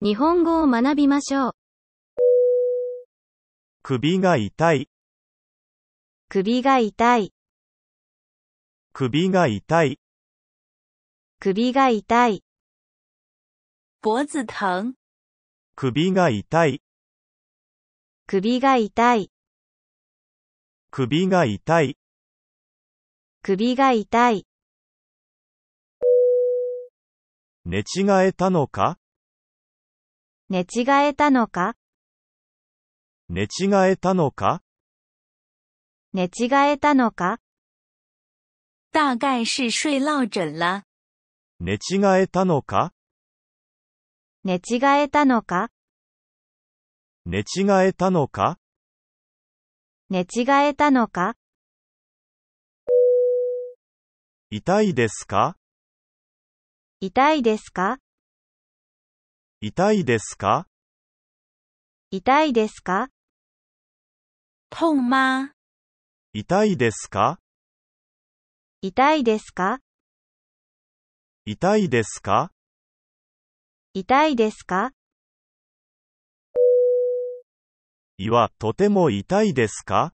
日本語を学びましょう。首が痛い、首が痛い、首が痛い、首が痛い、脖子疼、首が痛い、首が痛い、首が痛い、首が痛い。寝違えたのか寝違えたのか寝違えたのか寝違えたのか大概是睡落枕了。寝違えたのか寝違えたのか寝違えたのか寝違えたのか痛いですか痛いですか痛いですか痛いですか痛吗痛いですか痛いですか痛いですか痛いですか胃はとても痛いですか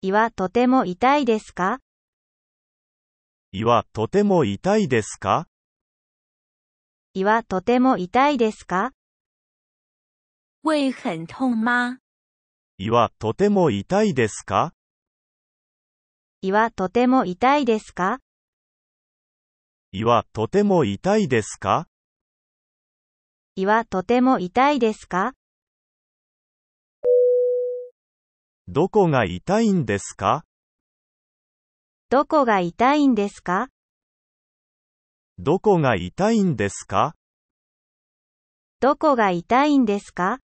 胃はとても痛いですか岩とても痛いですか岩とても痛いですか胃はとても痛いですか岩とても痛いですか岩とても痛いですか岩とても痛いですかどこが痛いんですかどこが痛いんですかどこが痛いんですかどこが痛いんですか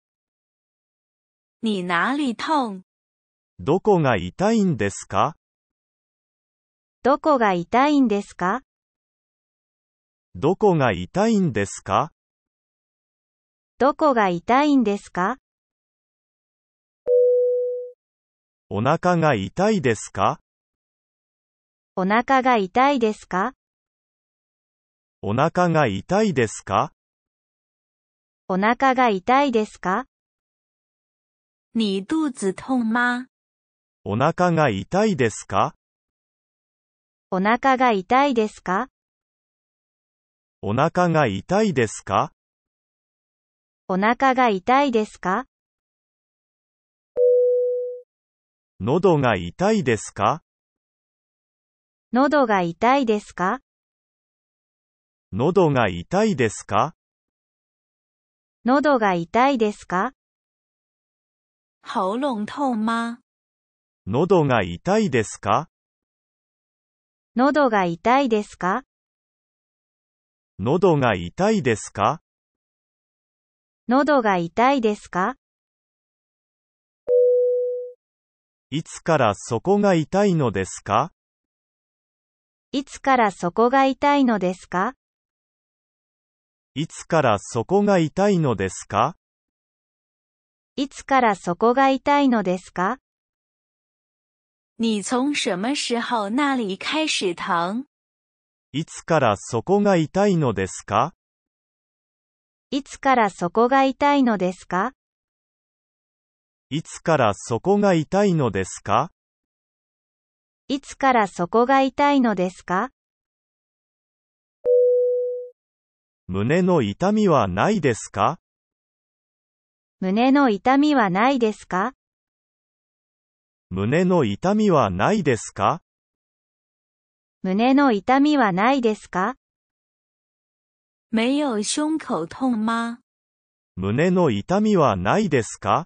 你哪里痛どこが痛いんですかどこが痛いんですかどこが痛いんですかどこが痛いんですかお腹が痛いですかお腹が痛いですかお腹が痛いですかお腹が痛いですか你肚子痛吗お腹が痛いですかお腹が痛いですかお腹が痛いですかお腹が痛いですか喉が痛いですか喉が痛いですか喉が痛いですか喉が痛いですか喉が痛いですか喉が痛いですか喉が痛いですか喉が痛いですかいつからそこが痛いのですかいつからそこが痛いのですかいつからそこが痛いのですかいつからそこが痛いのですか你从什么时候那里开始疼いつからそこが痛いのですかいつからそこが痛いのですかいつからそこが痛いのですかいつからそこが痛いのですか胸の痛みはないですか胸の痛みはないですか胸の痛みはないですか胸の痛みはないですか没有胸口痛吗胸の痛みはないですか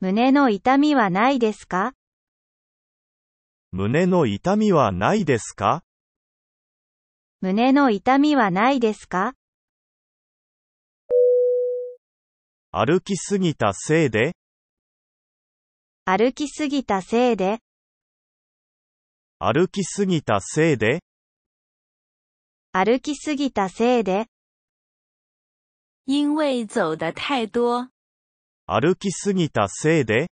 胸の痛みはないですか胸の痛みはないですか胸の痛みはないですか歩きすぎたせいで歩きすぎたせいで歩きすぎたせいで歩きすぎたせいで因为走得太多歩きすぎたせいで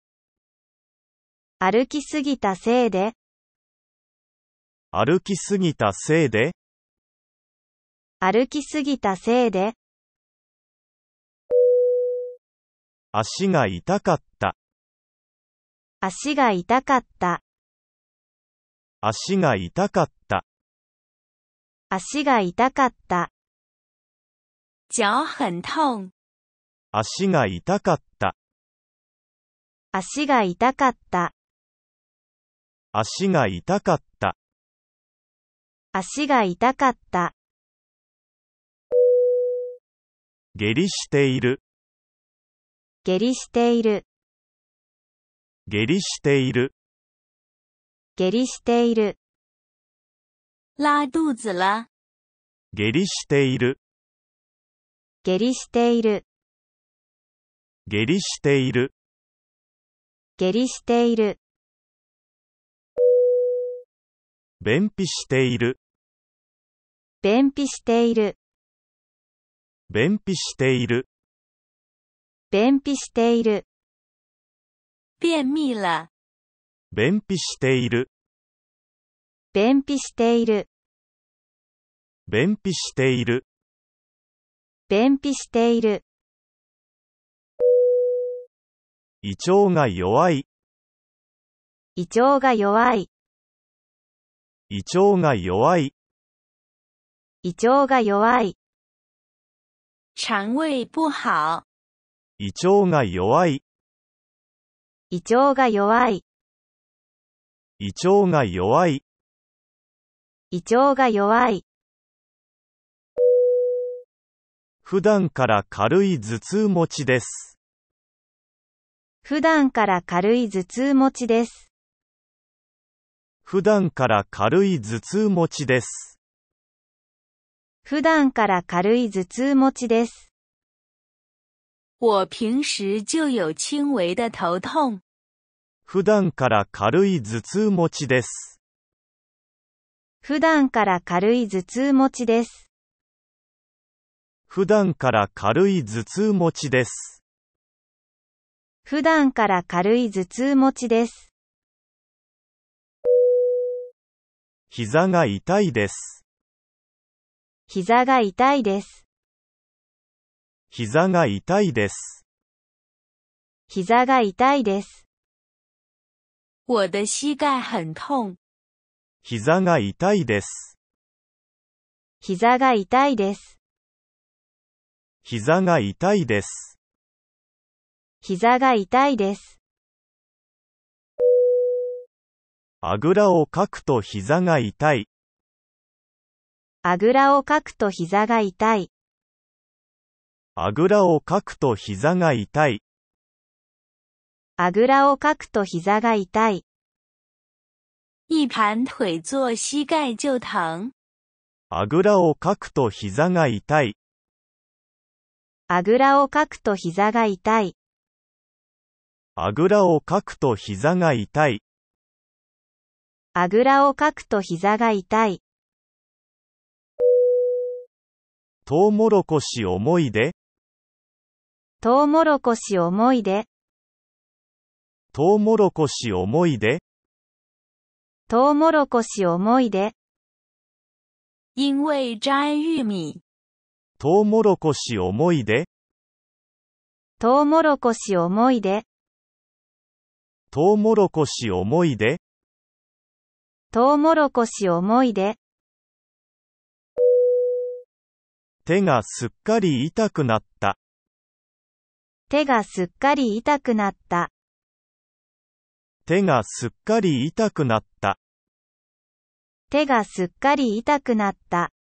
歩きすぎたせいで歩きすぎたせいで歩きすぎたせいで足が痛かった足が痛かった足が痛かった足が痛かった脚很痛足が痛かった足が痛かった足が痛かった足が痛かった。下痢している。下痢している。下痢している。下痢している。拉肚子了。下痢している。下痢している。下痢している。下痢している。便秘している。便秘している。便秘している。便秘している。便秘了。便秘している。便秘している。便秘している。便秘している。胃腸が弱い。胃腸が弱い。胃腸が弱い。胃腸が弱い。腸胃不好。胃腸が弱い。胃腸が弱い。胃腸が弱い。胃腸が弱い。普段から軽い頭痛持ちです。普段から軽い頭痛持ちです。普段から軽い頭痛持ちです。普段から軽い頭痛持ちです。我平时就有轻微的头痛。普段から軽い頭痛持ちです。普段から軽い頭痛持ちです。普段から軽い頭痛持ちです。普段から軽い頭痛持ちです。膝が痛いです。膝が痛いです。膝が痛いです。膝が痛いです。我的膝盖很痛。膝が痛いです。膝が痛いです。膝が痛いです。膝が痛いです。あぐらをかくと膝が痛い。あぐらをかくと膝が痛い。あぐらをかくと膝が痛い。あぐらをかくと膝が痛い。一盘腿坐膝盖就疼。あぐらをかくと膝が痛い。あぐらをかくと膝が痛い。あぐらをかくと膝が痛い。あぐらをかくと膝が痛い。とうもろこし思いでとうもろこし思いでとうもろこし思いでとうもろこし思いで因为摘玉米とうもろこし思いでとうもろこし思いでとうもろこし思いでとうもろこし思いで手がすっかり痛くなった。手がすっかり痛くなった。手がすっかり痛くなった。手がすっかり痛くなった。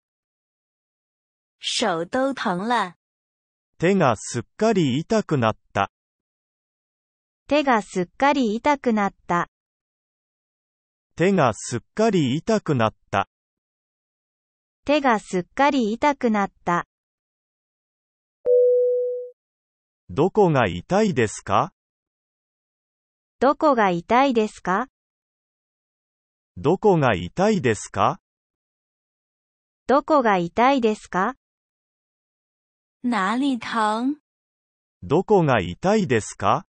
手都疼了。手がすっかり痛くなった。手がすっかり痛くなった。手がすっかり痛くなった。手がすっかり痛くなった。どこが痛いですかどこが痛いですかどこが痛いですかどこが痛いですか何里疼どこが痛いですか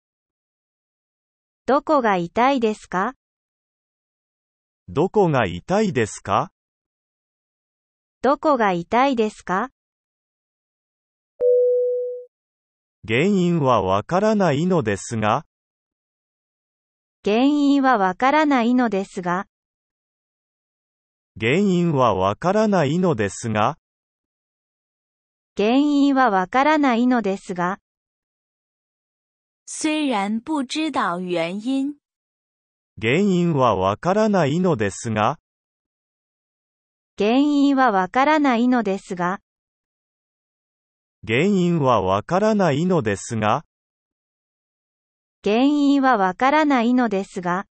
どこが痛いですかどこが痛いですかどこが痛いですか原因はわからないのですが、原因はわからないのですが、原因はわからないのですが、原因はわからないのですが、虽然不知道原因。原因はわからないのですが、原因はわからないのですが、原因はわからないのですが、原因はわからないのですが、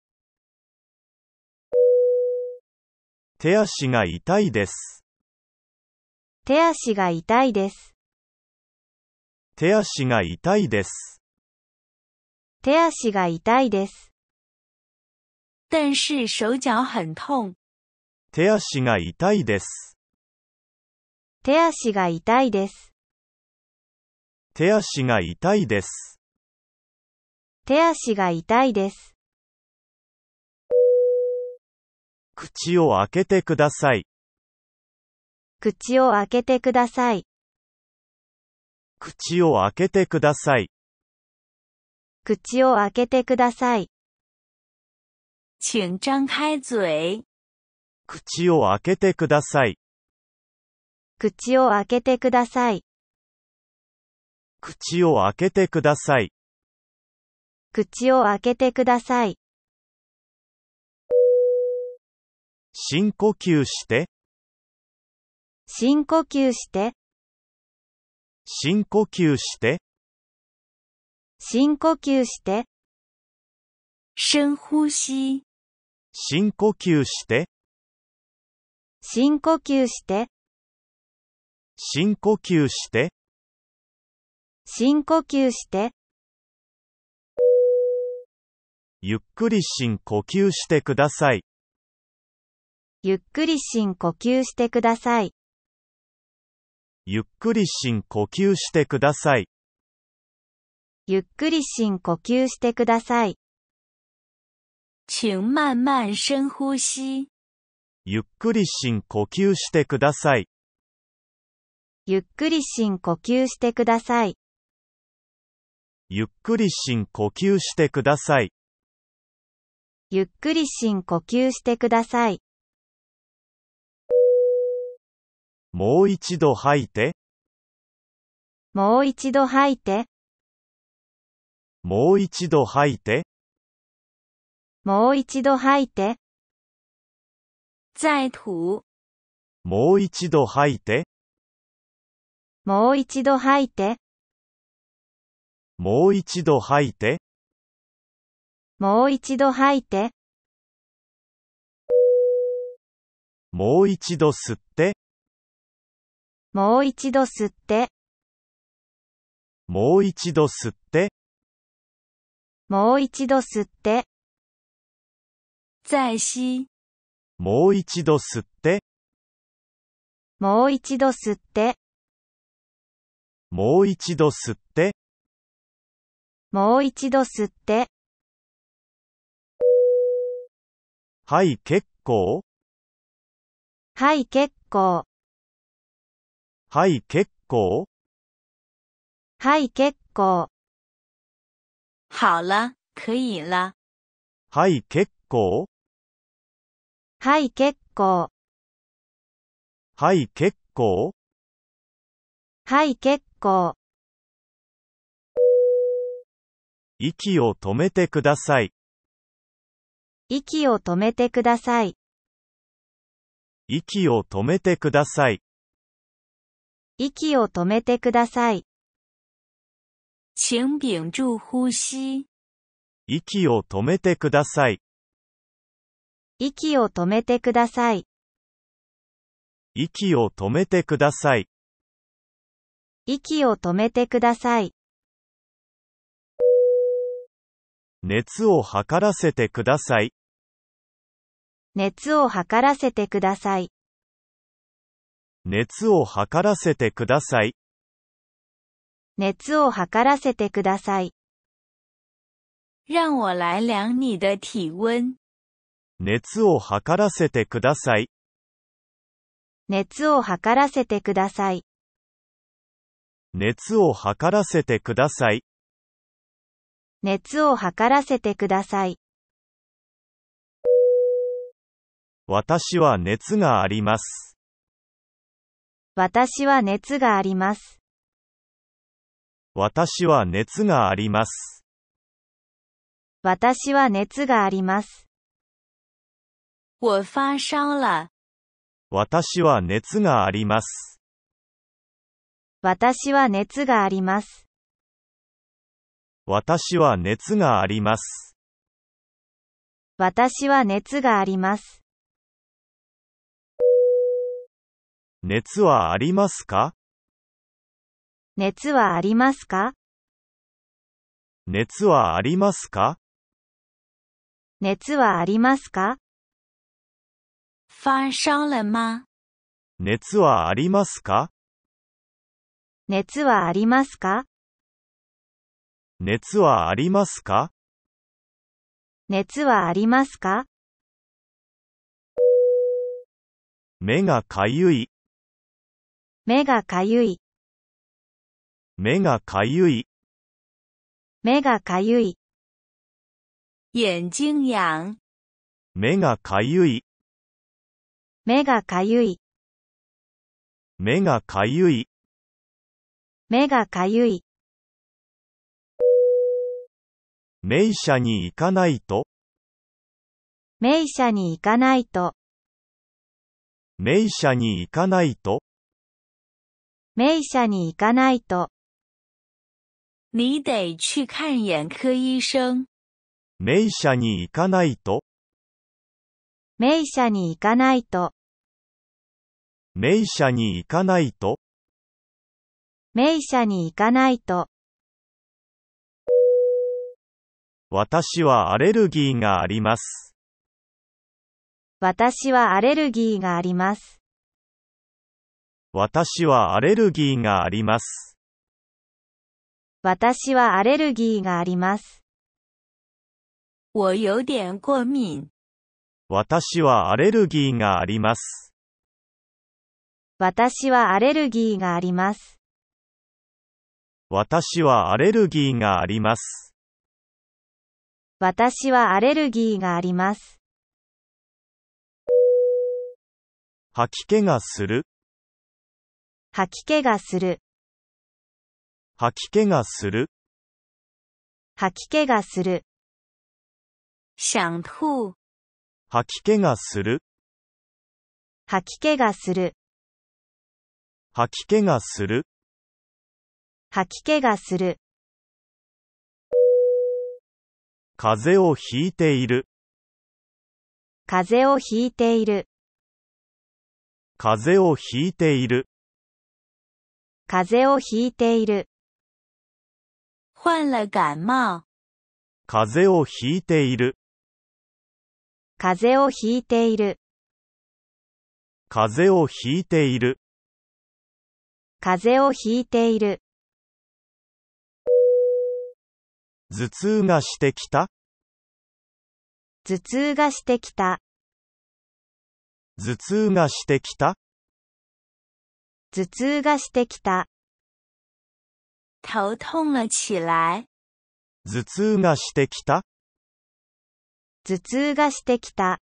手足が痛いです。手足が痛いです。手足が痛いです。手足が痛いです。但是手脚很痛。手足が痛いです。手足が痛いです。手足が痛いです。手足が痛いです。口を開けてください。口を開けてください。口を開けてください。口を開けてください。请张开嘴。口を開けてください。口を開けてください。口を開けてください。口を開けてください。深呼吸して。深呼吸して。深呼吸して。深呼吸して。深呼吸。深呼吸して。深呼吸して、深呼吸して、深呼吸して、ゆっくり深呼吸してください。ゆっくり深呼吸してください。ゆっくり深呼吸してください。ゆっくり深呼吸してください。请慢慢深呼吸。ゆっくり深呼吸してください。ゆっくり深呼吸してください。ゆっくり深呼吸してください。ゆっくり深呼吸してください。もう一度吐いて。もう一度吐いて。もう一度吐いて。もう一度吐いて。再吐。もう一度吐いて。もう一度吐いて。もう一度吐いて。もう一度吐いて。もう一度吸って。もう一度吸って。もう一度吸って。もう一度吸って。再吸。もう一度吸って。もう一度吸って。もう一度吸って。もう一度吸って。はい、結構。はい、結構。はい、結構。はい、結構。好了、可以了。はい、結構。はい、結構。はい、結構。はい、結構。息を止めてください。息を止めてください。息を止めてください。息を止めてください。请屏住呼吸。息を止めてください。息を止めてください。息を止めてください。息を止めてください。熱を測らせてください。熱を測らせてください。熱を測らせてください。熱を測らせてください。让我来量你的体温。熱を測らせてください。熱を測らせてください。熱を測らせてください。熱を測らせてください。私は熱があります。私は熱があります。私は熱があります。私は熱があります。我发烧了。私は熱があります。私は熱があります。私は熱があります。私は熱があります。熱はありますか熱はありますか熱はありますか熱はありますか发烧了吗熱はありますか熱はありますか熱はありますか熱はありますか目がかゆい、目がかゆい、目がかゆい、目がかゆい、眼睛痒、目がかゆい、目がかゆい、目がかゆい、目がかゆい、名医者に行かないと、名医者に行かないと、名医者に行かないと、名医者に行かないと、你得去看眼科医生。名医者に行かないと、名者に行かないと、名車に行かないと、名車に行かないと、私はアレルギーがあります。私はアレルギーがあります。私はアレルギーがあります。私はアレルギーがあります。我有点过敏。私はアレルギーがあります。私はアレルギーがあります。私はアレルギーがあります。私はアレルギーがあります。吐き気がする。吐き気がする。吐き気がする。吐き気がする。想吐。吐き気がする、吐き気がする、吐き気がする、吐き気がする、風邪をひいている、風邪をひいている、風邪をひいている、風邪をひいている。患了感冒。風邪をひいている、風邪をひいている。風邪をひいている。風邪をひいている。頭痛がしてきた頭痛がしてきた。頭痛がしてきた。頭痛がしてきた。頭痛がしてきた。頭痛がしてきた。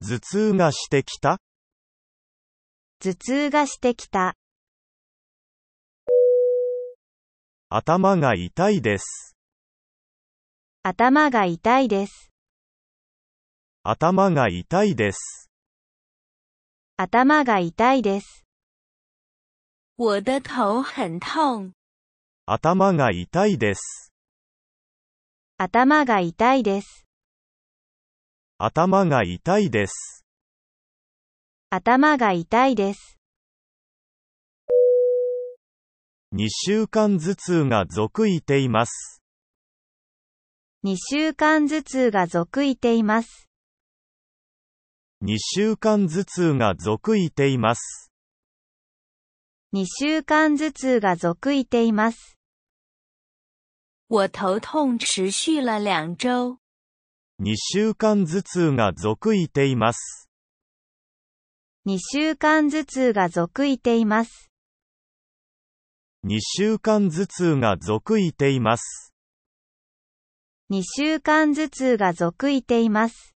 頭痛がしてきた頭痛がしてきた。頭が痛いです。頭が痛いです。頭が痛いです。頭が痛いです。我的頭很痛。頭が痛いです。頭が痛いです。頭が痛いです。頭が痛いです。2週間頭痛が続いています。2週間頭痛が続いています。2週間頭痛が続いています。2週間頭痛が続いています。我头痛持续了两周。2週間頭痛が続いています。2週間頭痛が続いています。2週間頭痛が続いています。2週間頭痛が続いています。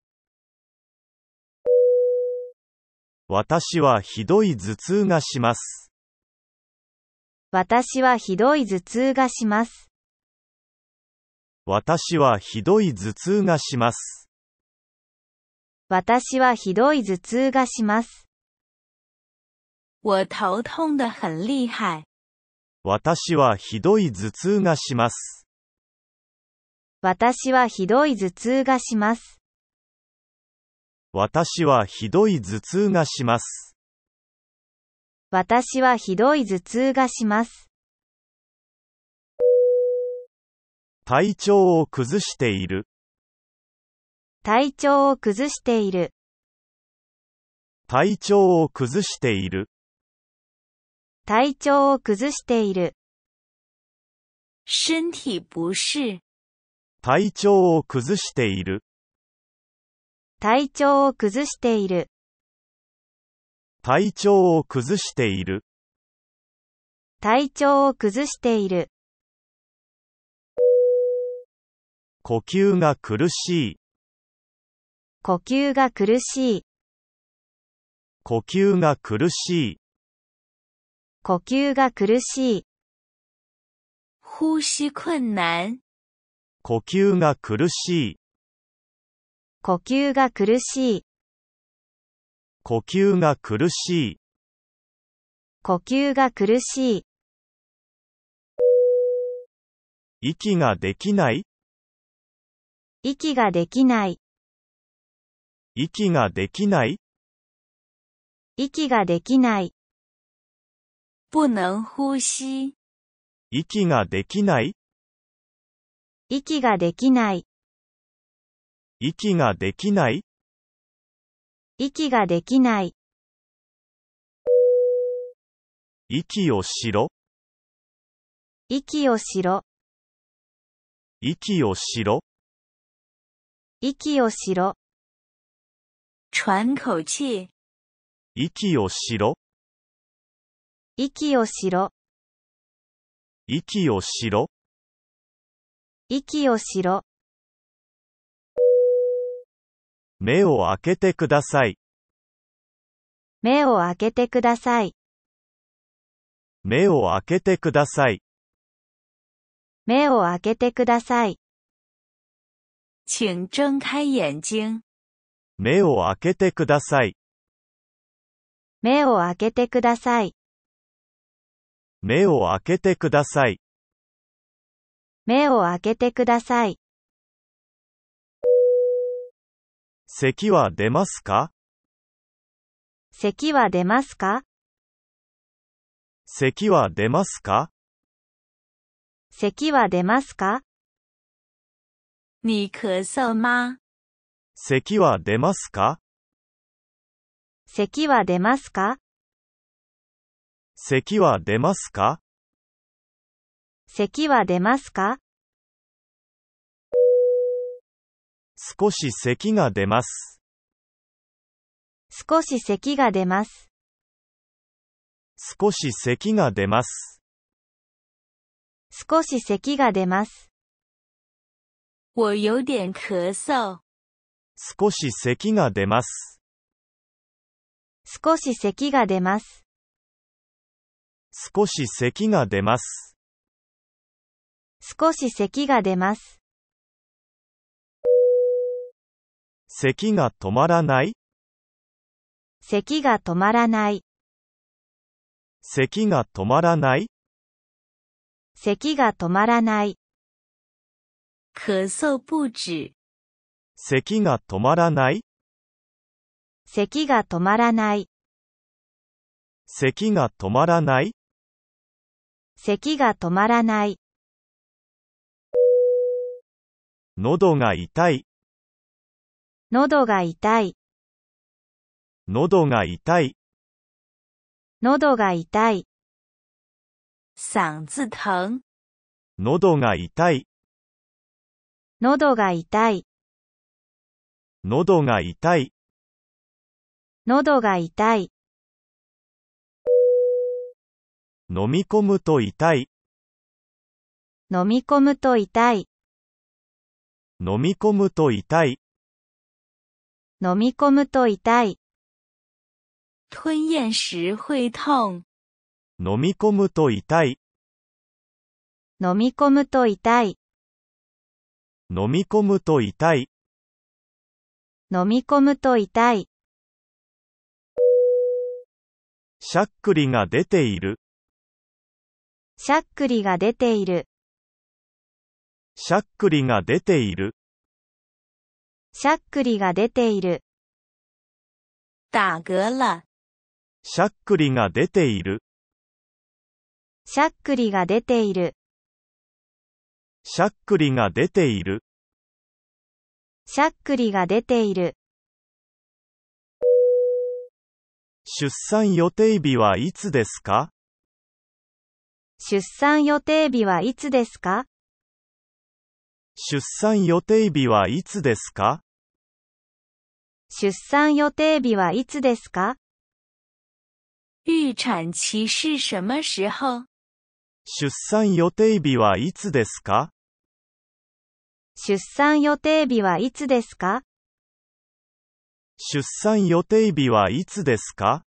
私はひどい頭痛がします。私はひどい頭痛がします。私はひどい頭痛がします。私はひどい頭痛がします。我痛得很厉害。私はひどい頭痛がします。私はひどい頭痛がします。私はひどい頭痛がします。私はひどい頭痛がします。体調を崩している。体調を崩している。体調を崩している。体調を崩している。身体不适。体調を崩している。体調を崩している。体調を崩している。体調を崩している。呼吸が苦しい。呼吸が苦しい。呼吸が苦しい。呼吸が苦しい。呼吸困難。呼吸が苦しい。呼吸が苦しい。呼吸が苦しい。呼吸が苦しい。息ができない息ができない。息ができない息ができない。不能呼吸。息ができない息ができない。息ができない息ができない。息をしろ。息をしろ。息をしろ。息をしろ。喘口气。息をしろ。息をしろ。息をしろ。息をしろ。目を開けてください。目を開けてください。目を開けてください。目を開けてください。请睁开眼睛。目を開けてください。目を開けてください。目を開けてください。目を開けてください。咳は出ますか咳は出ますか咳は出ますか咳は出ますか你咳嗽吗咳は出ますか咳は出ますか咳は出ますか咳は出ますか少し咳が出ます。少し咳が出ます。少し咳が出ます。少し咳が出ます。我有点咳嗽。少し咳が出ます。少し咳が出ます。少し咳が出ます。少し咳が出ます。咳が止まらない咳が止まらない。咳が止まらない。咳が止まらない。咳嗽不止。咳が止まらない咳が止まらない。咳が止まらない咳が止まらない。喉が痛い。喉が痛い。喉が痛い。喉が痛い。嗓子疼。喉が痛い。喉が痛い、喉が痛い、喉が痛い、飲み込むと痛い、飲み込むと痛い、飲み込むと痛い、飲み込むと痛い、吞咽时会痛，飲み込むと痛い、飲み込むと痛い、飲み込むと痛い。飲み込むと痛い。しゃっくりが出ている。しゃっくりが出ている。しゃっくりが出ている。しゃっくりが出ている。打嗝了。しゃっくりが出ている。しゃっくりが出ている。しゃっくりが出ている。しゃっくりが出ている。出産予定日はいつですか出産予定日はいつですか出産予定日はいつですか出産予定日はいつですか出産予定日はいつですか出産予定日はいつですか出産予定日はいつですか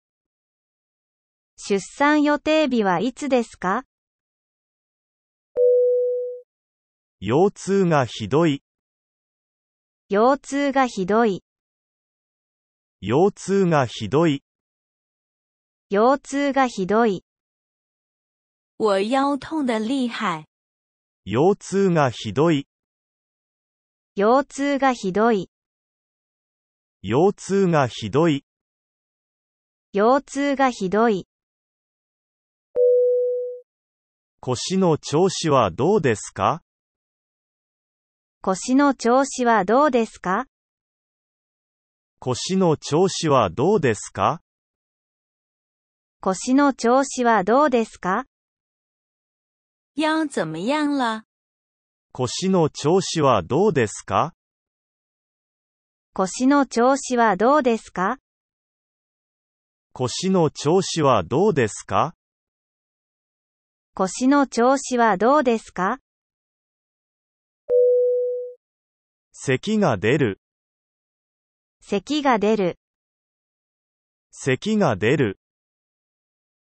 出産予定日はいつですか腰痛がひどい腰痛がひどい腰痛がひどい腰痛がひどい我腰痛的厉害腰痛がひどい腰痛がひどい、腰痛がひどい、腰痛がひどい、腰の調子はどうですか腰の調子はどうですか腰の調子はどうですか腰の調子はどうですか腰怎么样了腰の調子はどうですか腰の調子はどうですか腰の調子はどうですか腰の調子はどうですか咳が出る咳が出る咳が出る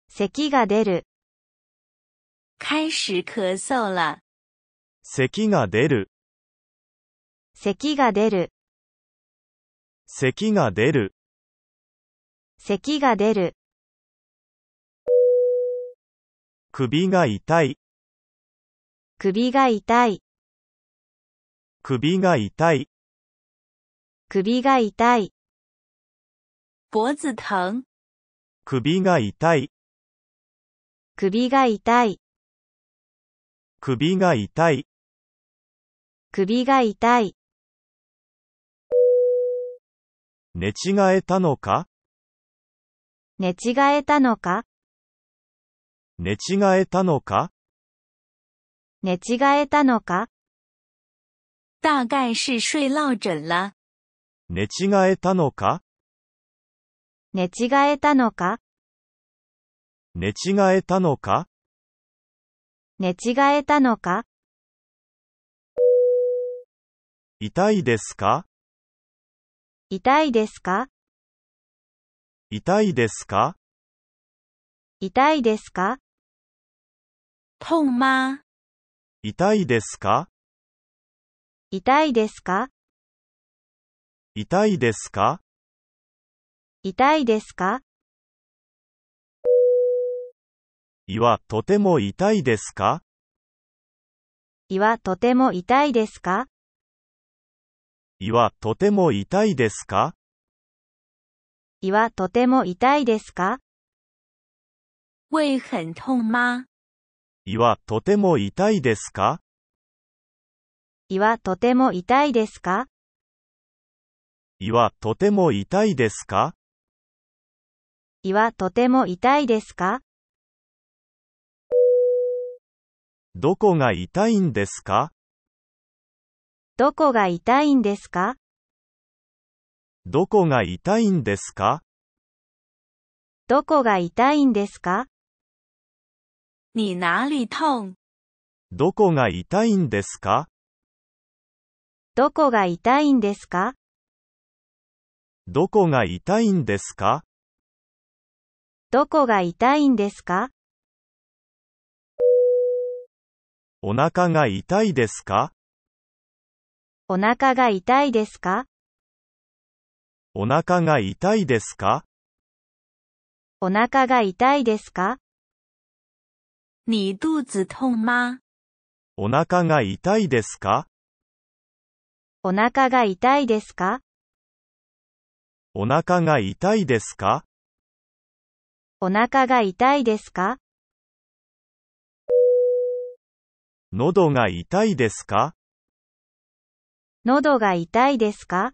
咳が出る開始咳嗽了咳が出る咳が出る咳が出る咳が出る首が痛い首が痛い首が痛い首が痛い脖子疼首が痛い首が痛い首が痛い首が痛い。寝違えたのか寝違えたのか寝違えたのか寝違えたのか大概是睡落枕了。寝違えたのか寝違えたのか寝違えたのか寝違えたのか痛いですか痛いですか痛いですか痛いですか痛吗痛いですか痛いですか痛いですか痛いですか胃はとても痛いですか胃はとても痛いですか胃はとても痛いですか胃はとても痛いですか胃はとても痛いですか胃はとても痛いですか胃はとても痛いですか胃はとても痛いですかどこが痛いんですかどこが痛いんですかどこが痛いんですかどこが痛いんですか你哪里痛どこが痛いんですかどこが痛いんですかどこが痛いんですかどこが痛いんですかお腹が痛いですかお腹が痛いですかお腹が痛いですかお腹が痛いですか你肚子痛吗お腹が痛いですかお腹が痛いですかお腹が痛いですかお腹が痛いですか喉が痛いですか喉が痛いですか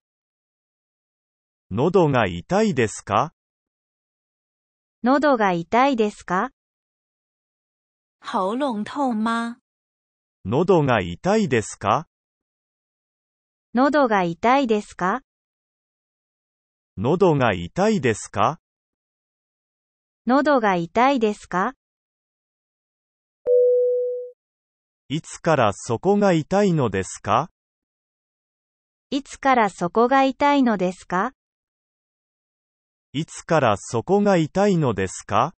喉が痛いですか喉が痛いですか喉痛吗喉が痛いですか喉が痛いですか喉が痛いですか喉が痛いですかいつからそこが痛いのですかいつからそこが痛いのですかいつからそこが痛いのですか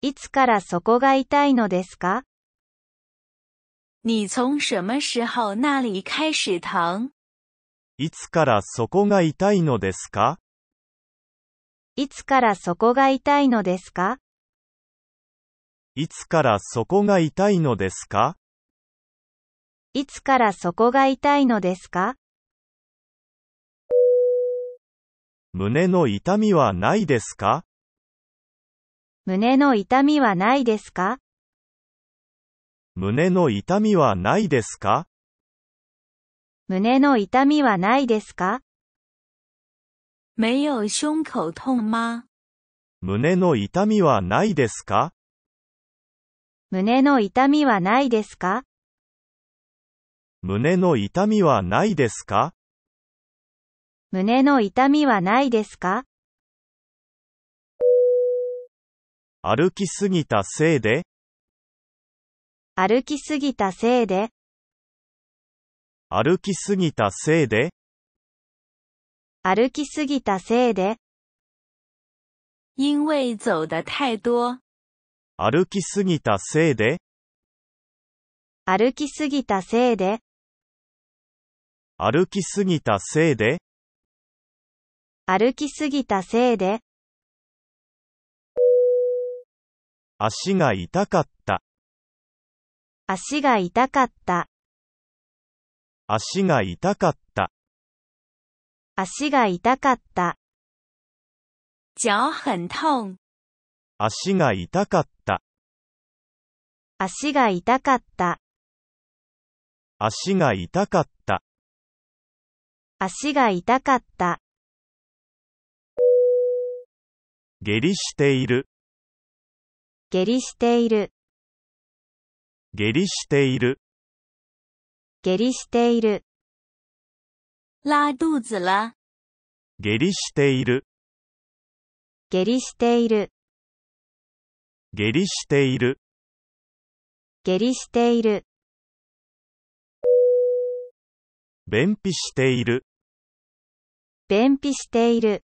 いつからそこが痛いのですか你从什么时候那里开始疼いつからそこが痛いのですかいつからそこが痛いのですかいつからそこが痛いのですかいつからそこが痛いのですか胸の痛みはないですか胸の痛みはないですか胸の痛みはないですか胸の痛みはないですか没有胸口痛吗胸の痛みはないですか胸の痛みはないですか胸の痛みはないですか胸の痛みはないですか歩きすぎたせいで歩きすぎたせいで歩きすぎたせいで歩きすぎたせいで因为走得太多歩きすぎたせいで歩きすぎたせいで歩きすぎたせいで歩きすぎたせいで足が痛かった足が痛かった足が痛かった足が痛かった脚很痛足が痛かった足が痛かった足が痛かった足が痛かった。下痢している。下痢している。下痢している。下痢している。拉肚子了。下痢している。下痢している。下痢している。下痢している。便秘している。便秘している。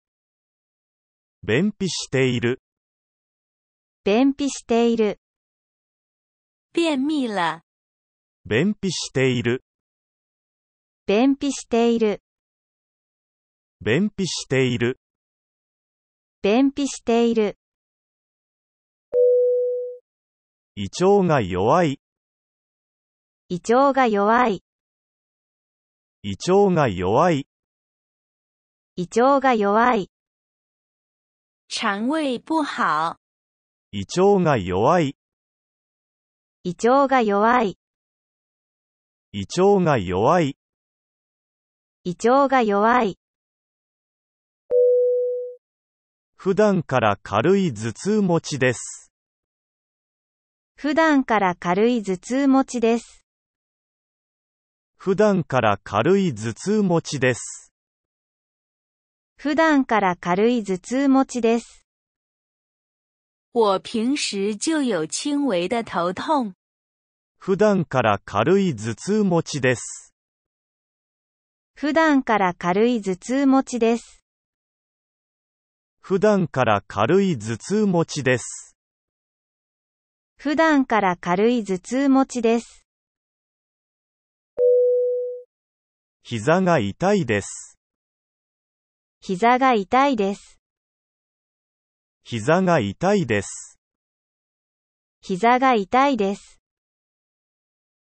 便秘している。便秘している。便秘了。便秘している。便秘している。便秘している。便秘している。胃腸が弱い。胃腸が弱い。胃腸が弱い。胃腸が弱い。腸胃不好。胃腸が弱い。胃腸が弱い。胃腸が弱い。胃腸が弱い。普段から軽い頭痛持ちです。普段から軽い頭痛持ちです。普段から軽い頭痛持ちです。普段から軽い頭痛持ちです。我平时就有轻微的头痛。普段から軽い頭痛持ちです。普段から軽い頭痛持ちです。普段から軽い頭痛持ちです。普段から軽い頭痛持ちです。膝が痛いです。膝が痛いです。膝が痛いです。膝が痛いです。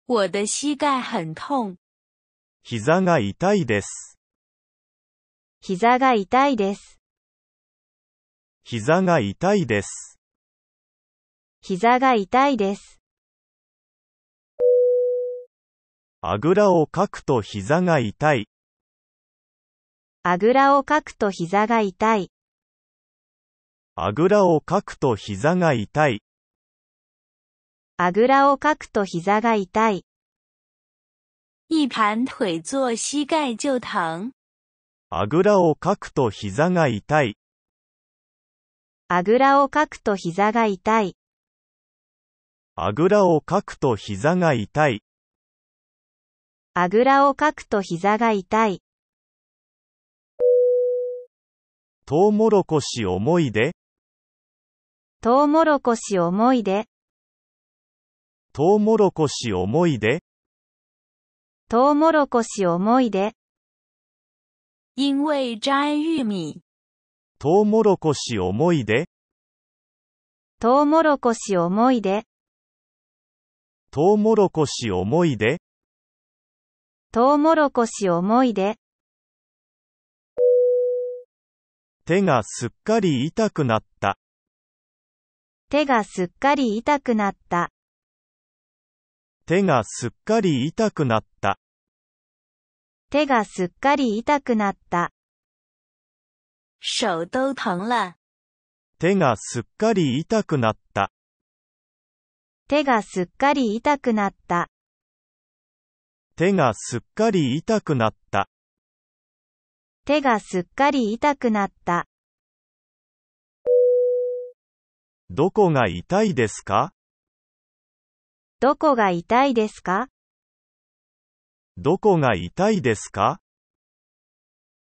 我的膝盖很痛。膝が痛いです。膝が痛いです。膝が痛いです。膝が痛いです。あぐらをかくと膝が痛い。あぐらをかくと膝が痛い。あぐらをかくと膝が痛い。あぐらをかくと膝が痛い。一盘腿坐膝盖就疼。あぐらをかくと膝が痛い。あぐらをかくと膝が痛い。あぐらをかくと膝が痛い。あぐらをかくと膝が痛い。とうもろこし思い出とうもろこし思い出とうもろこし思い出とうもろこし思い出因为摘玉米。とうもろこし思い出とうもろこし思い出とうもろこし思い出トウモロコシ思い出。手がすっかり痛くなった。手がすっかり痛くなった。手がすっかり痛くなった。手がすっかり痛くなった。手都疼了。手がすっかり痛くなった。手がすっかり痛くなった。手がすっかり痛くなった。手がすっかり痛くなった。どこが痛いですかどこが痛いですかどこが痛いですか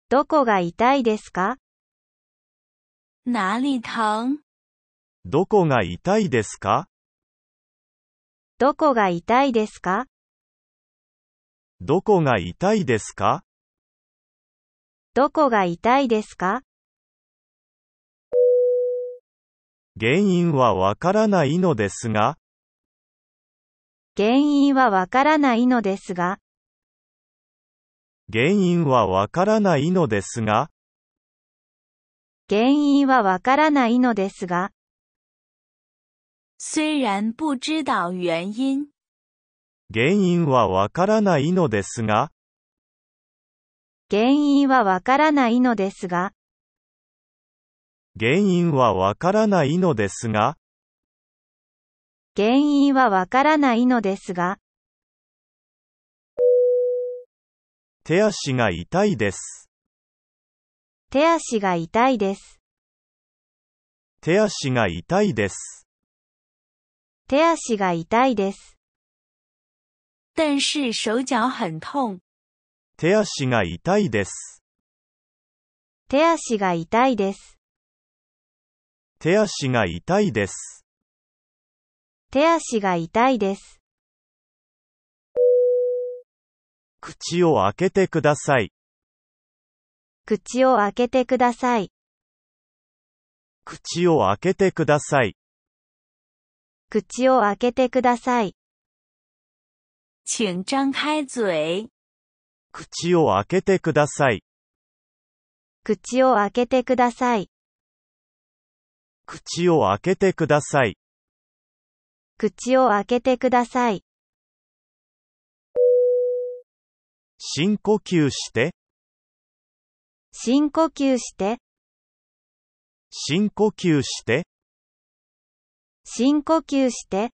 どこが痛いですか何里疼どこが痛いですかどこが痛いですかどこが痛いですかどこが痛いですか原因はわからないのですが、原因はわからないのですが、原因はわからないのですが、原因はわからないのですが、虽然不知道原因。原因はわからないのですが、原因はわからないのですが、原因はわからないのですが、原因はわからないのですが、手足が痛いです。手足が痛いです。手足が痛いです。手足が痛いです。但是手脚很痛。手足が痛いです。手足が痛いです。手足が痛いです。手足が痛いです。口を開けてください。口を開けてください。口を開けてください。口を開けてください。请张开嘴。口を開けてください。口を開けてください。口を開けてください。口を開けてください。深呼吸して。深呼吸して。深呼吸して。深呼吸して。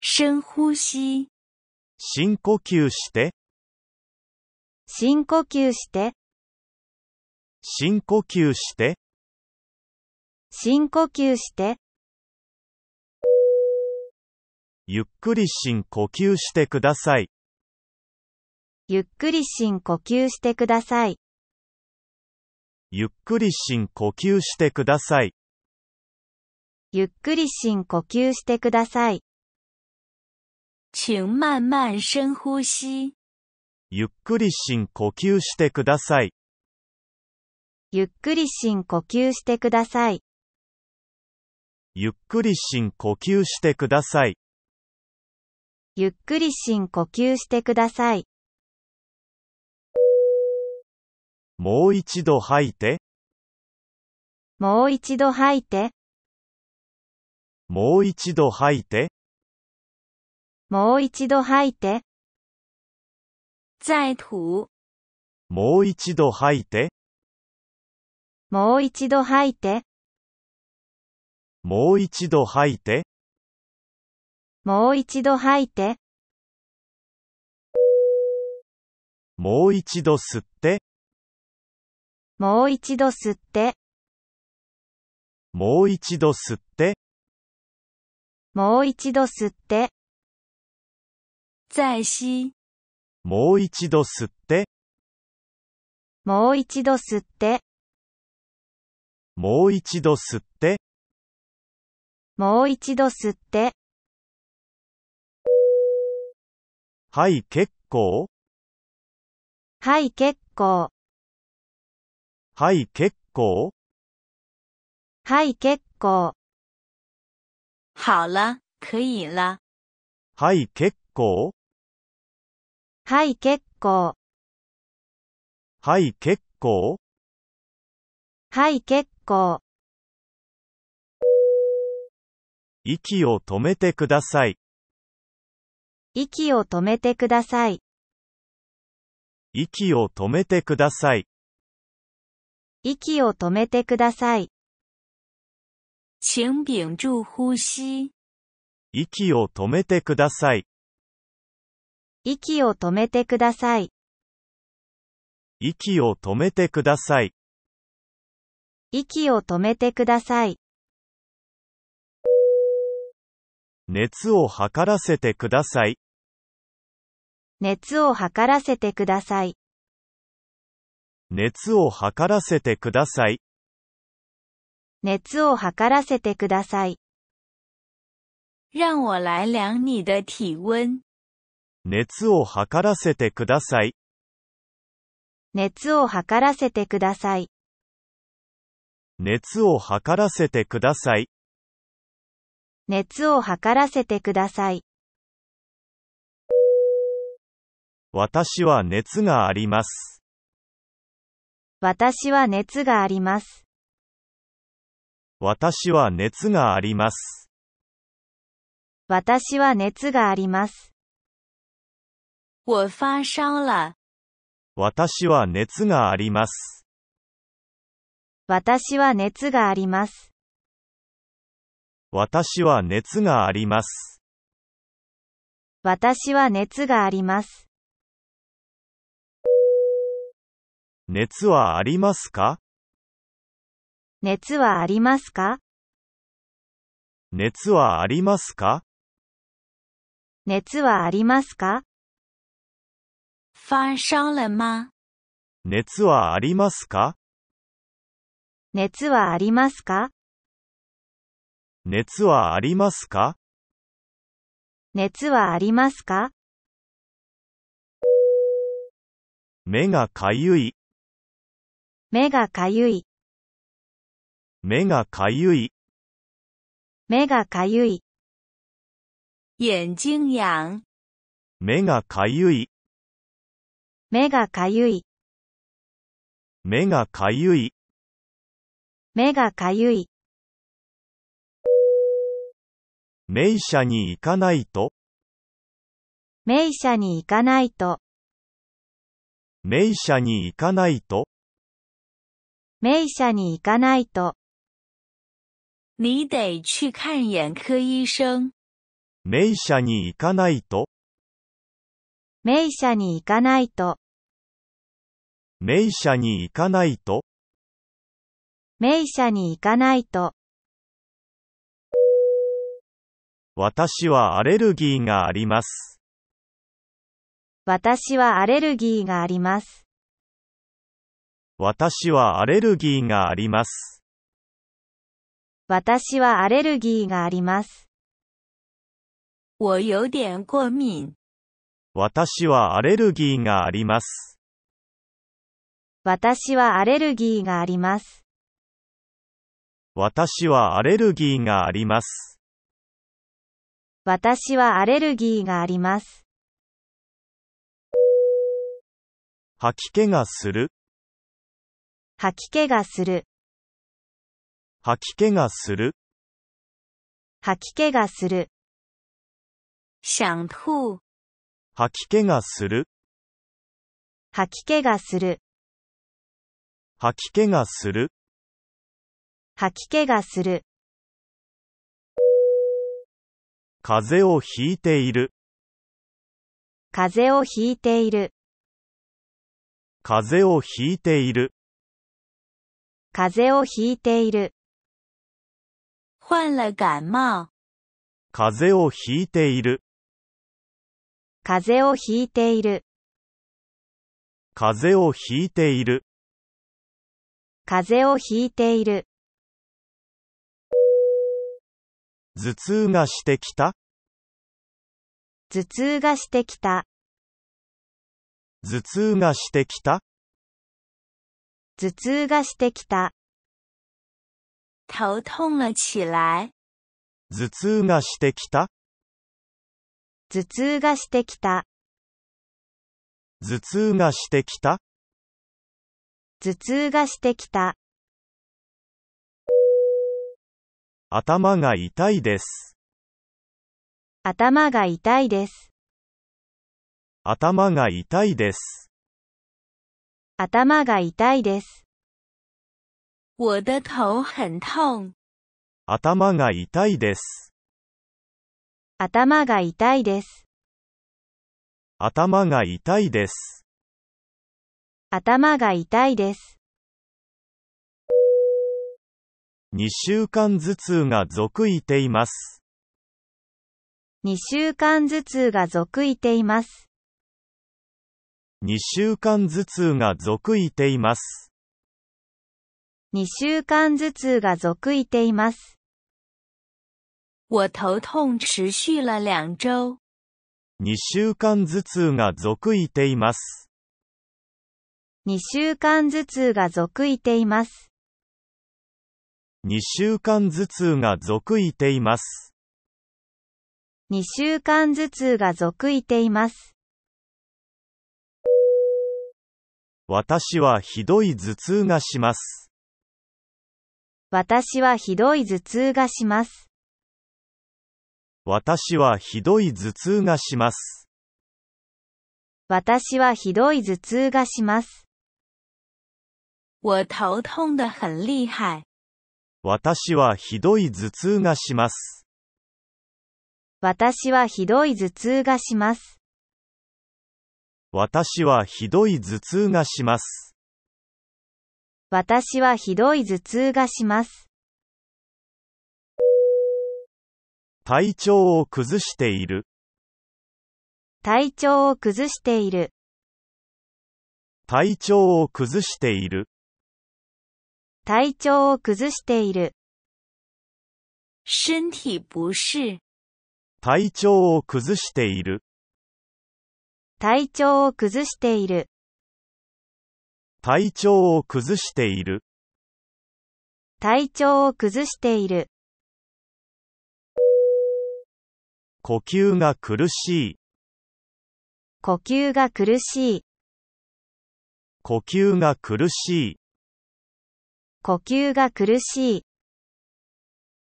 深呼吸。深呼吸して、深呼吸して、深呼吸して、深呼吸して、ゆっくり深呼吸してください。ゆっくり深呼吸してください。ゆっくり深呼吸してください。ゆっくり深呼吸してください。请慢慢深呼吸。ゆっくり深呼吸してください。ゆっくり深呼吸してください。ゆっくり深呼吸してください。ゆっくり深呼吸してください。もう一度吐いて。もう一度吐いて。もう一度吐いて。もう一度吐いて。再吐。もう一度吐いて。もう一度吐いて。もう一度吐いて。もう一度吐いて。もう一度吸って。もう一度吸って。もう一度吸って。もう一度吸って。再吸。もう一度吸って。もう一度吸って。もう一度吸って。もう一度吸って。はい、結構。はい、結構。はい、結構。はい、結構。好了、可以了。はい、結構。はい、結構。はい、結構。はい、結構。息を止めてください。息を止めてください。息を止めてください。息を止めてください。请屏住呼吸。息を止めてください。息を止めてください。息を止めてください。息を止めてください。熱を測らせてください。熱を測らせてください。熱を測らせてください。熱を測らせてください。让我来量你的体温。熱を測らせてください。熱を測らせてください。熱を測らせてください。熱を測らせてください。私は熱があります。私は熱があります。私は熱があります。私は熱があります。我发烧了。私は熱があります。私は熱があります。私は熱があります。私は熱があります。熱はありますか熱はありますか熱はありますか熱はありますか发烧了吗熱はありますか熱はありますか熱はありますか熱はありますか目がかゆい、目がかゆい、目がかゆい、目がかゆい、眼睛痒、目がかゆい、目がかゆい、目がかゆい、目がかゆい、名医者に行かないと、名医者に行かないと、名医者に行かないと、名医者に行かないと、你得去看眼科医生。名医者に行かないと、名医者に行かないと、名車に行かないと名車に行かないと。私はアレルギーがあります。私はアレルギーがあります。私はアレルギーがあります。私はアレルギーがあります。我有点过敏。私はアレルギーがあります。私はアレルギーがあります。私はアレルギーがあります。私はアレルギーがあります。吐き気がする。吐き気がする。吐き気がする。吐き気がする。想吐。吐き気がする。吐き気がする。吐き気がする。吐き気がする。風邪をひいている。風邪をひいている。風邪をひいている。風邪をひいている。患了感冒。風邪をひいている。風邪をひいている。風邪をひいている。風邪をひいている。頭痛がしてきた頭痛がしてきた。頭痛がしてきた。頭痛がしてきた。頭痛了起来。頭痛がしてきた。頭痛がしてきた。頭痛がしてきた。頭痛がしてきた。頭が痛いです。頭が痛いです。頭が痛いです。頭が痛いです。我的頭很痛。頭が痛いです。頭が痛いです。頭が痛いです。頭が痛いです。2週間頭痛が続いています。2週間頭痛が続いています。2週間頭痛が続いています。2週間頭痛が続いています。我頭痛持续了周。2週間頭痛が続いています。2週間頭痛が続いています。2週間頭痛が続いています。2週間頭痛が続いています。私はひどい頭痛がします。私はひどい頭痛がします。私はひどい頭痛がします。私はひどい頭痛がします。我头痛的很厉害。私はひどい頭痛がします。私はひどい頭痛がします。私はひどい頭痛がします。私はひどい頭痛がします。体調を崩している。体調を崩している。体調を崩している。体調を崩している。身体不适。体調を崩している。体調を崩している。体調を崩している。体調を崩している。呼吸が苦しい。呼吸が苦しい。呼吸が苦しい。呼吸が苦しい。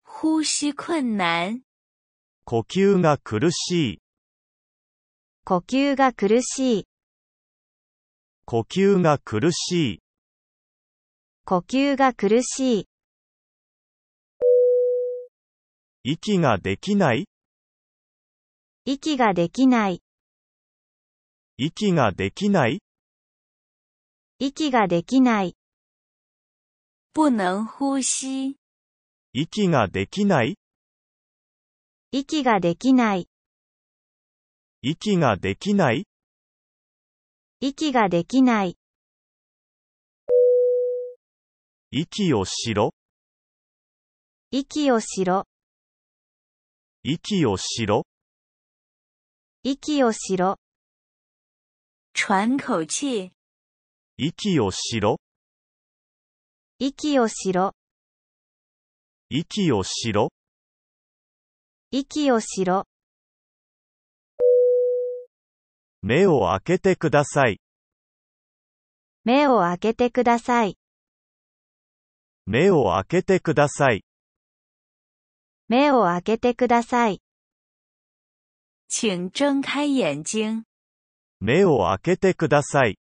呼吸困難。呼吸が苦しい。呼吸が苦しい。呼吸が苦しい。呼吸が苦しい。息ができない息ができない。息ができない息ができない。不能呼吸。息ができない息ができない。息ができない息ができない。息をしろ。息をしろ。息をしろ。息をしろ。喘口气。息をしろ。息をしろ、息をしろ、息をしろ、目を開けてください、目を開けてください、目を開けてください、目を開けてください。请睁开眼睛。目を開けてください。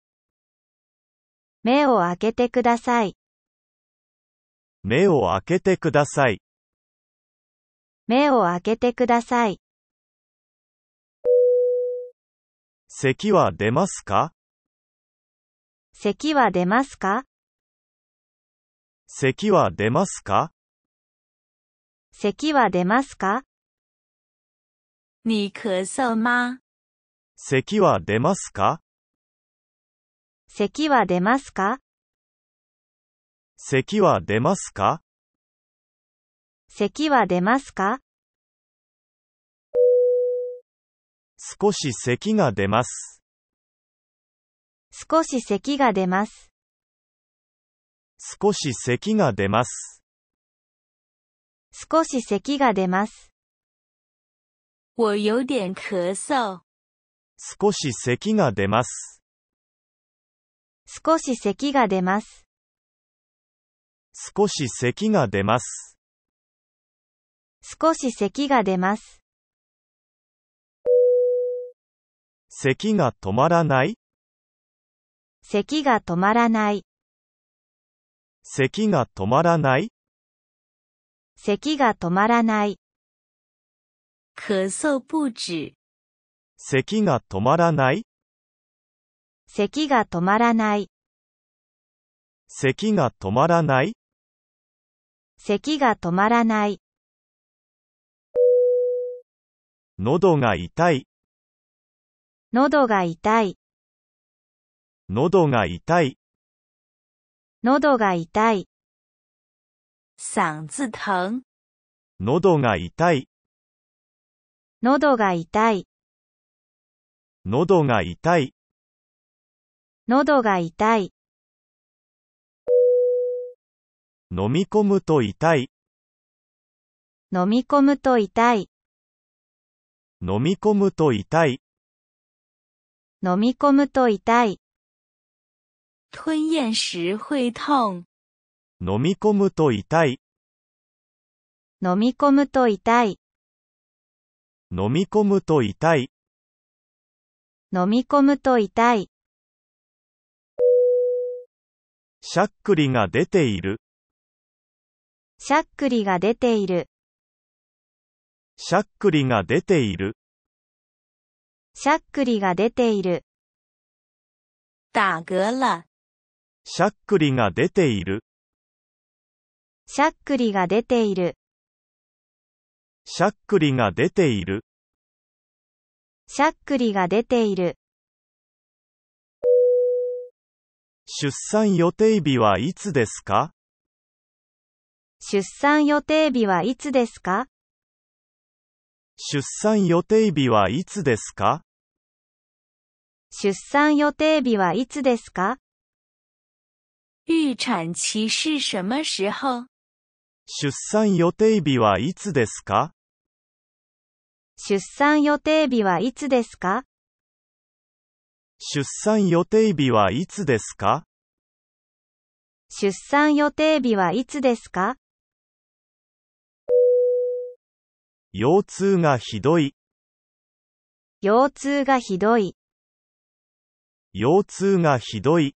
目を開けてください。目を開けてください。目を開けてください。咳は出ますか咳は出ますか咳は出ますか咳は出ますか你咳嗽吗咳は出ますか咳は出ますか咳は出ますか咳は出ますか少し咳が出ます。少し咳が出ます。少し咳が出ます。少し咳が出ます。我有点咳嗽。少し咳が出ます。少し咳が出ます。少し咳が出ます。少し咳が出ます。咳が止まらない咳が止まらない。咳が止まらない。咳が止まらない。咳嗽不止。咳が止まらない。咳が止まらない。咳が止まらない。咳が止まらない。喉が痛い。喉が痛い。喉が痛い。喉が痛い。嗓子疼。喉が痛い。喉が痛い。喉が痛い。喉が痛い。飲み込むと痛い。飲み込むと痛い。飲み込むと痛い。飲み込むと痛い。吞咽时会痛。飲み込むと痛い。飲み込むと痛い。飲み込むと痛い。飲み込むと痛い。しゃっくりが出ている。しゃっくりが出ている。しゃっくりが出ている。しゃっくりが出ている。打嗝了。しゃっくりが出ている。しゃっくりが出ている。しゃっくりが出ている。しゃっくりが出ている。出産予定日はいつですか出産予定日はいつですか出産予定日はいつですか出産予定日はいつですか预产期是什么时候出産予定日はいつですか出産予定日はいつですか出産予定日はいつですか出産予定日はいつですか腰痛がひどい。腰痛がひどい。腰痛がひどい。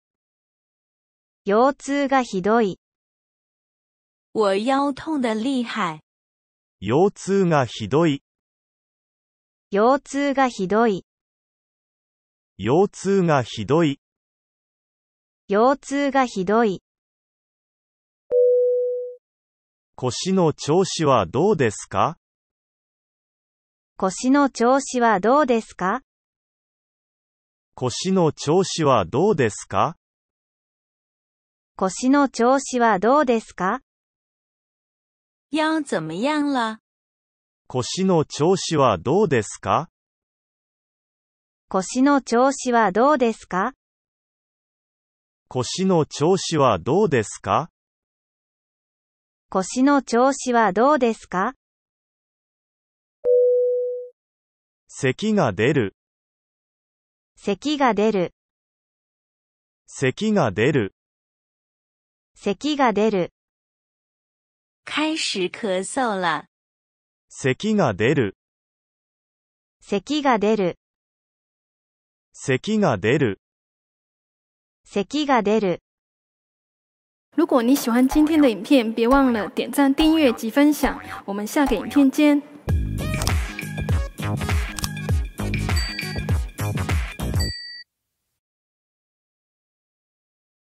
腰痛がひどい。我腰痛的厉害。腰痛がひどい。腰痛がひどい。腰痛がひどい。腰痛がひどい。腰の調子はどうですか腰の調子はどうですか腰の調子はどうですか腰の調子はどうですか腰怎么样了腰の調子はどうですか腰の調子はどうですか腰の調子はどうですか腰の調子はどうですか咳が出る咳が出る咳が出る咳が出る開始咳嗽了咳が出る咳が出る咳が出る咳が出る如果你喜欢今天的影片，别忘了点赞、订阅及分享。我们下个影片见。